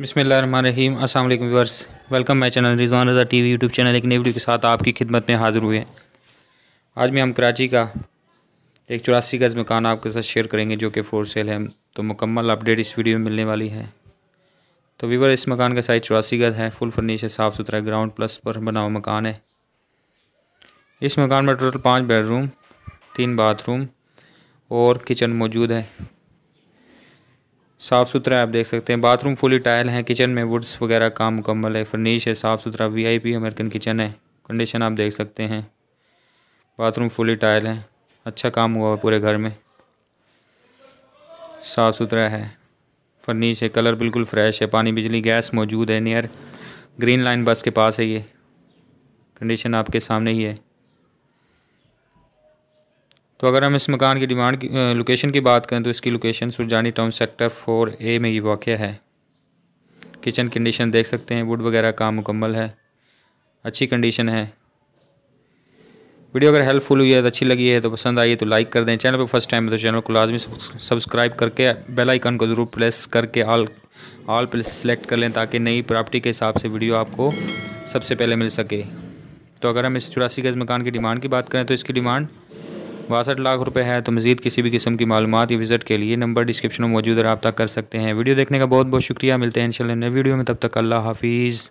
बसमीम अस्सलाम welcome my channel Rizwan Raza T V YouTube channel एक नई वीडियो के साथ आपकी खिदमत में हाज़िर हुए हैं आज में हम कराची का एक चौरासी गज़ मकान आपके साथ शेयर करेंगे जो कि फ़ोर सेल है तो मुकम्मल अपडेट इस वीडियो में मिलने वाली है तो वीवर इस मकान का साइज़ चौरासी गज़ है फुल फर्नीश है साफ़ सुथरा ग्राउंड प्लस पर बना हुआ मकान है इस मकान में टोटल पाँच बेडरूम तीन बाथरूम और किचन मौजूद है साफ़ सुथरा आप देख सकते हैं बाथरूम फुली टाइल हैं किचन में वुड्स वगैरह काम मुकम्मल है फर्नीश है साफ़ सुथरा वीआईपी अमेरिकन किचन है कंडीशन आप देख सकते हैं बाथरूम फुली टाइल है अच्छा काम हुआ है पूरे घर में साफ़ सुथरा है फर्नीश है कलर बिल्कुल फ्रेश है पानी बिजली गैस मौजूद है नियर ग्रीन लाइन बस के पास है ये कंडीशन आपके सामने ही है तो अगर हम इस मकान की डिमांड की लोकेशन की बात करें तो इसकी location Surjani town sector four A में ये वाक़ है किचन कंडीशन देख सकते हैं वुड वगैरह काम मुकम्मल है अच्छी कंडीशन है वीडियो अगर हेल्पफुल हुई है तो अच्छी लगी है तो पसंद आई है तो लाइक कर दें चैनल पर फर्स्ट टाइम है तो चैनल को लाजमी सब्सक्राइब करके बेल आइकन को ज़रूर प्रेस करके ऑल ऑल प्लेस सेलेक्ट कर लें ताकि नई प्रॉपर्टी के हिसाब से वीडियो आपको सबसे पहले मिल सके तो अगर हम इस चौरासी गज मकान की डिमांड की बात करें तो इसकी डिमांड बासठ लाख रुपए है तो मजीद किसी भी किस्म की मालूम या विजिट के लिए नंबर डिस्क्रिप्शन में मौजूद रबा कर सकते हैं वीडियो देखने का बहुत बहुत शुक्रिया मिलते हैं इन नए वीडियो में तब तक अल्लाह हाफिज़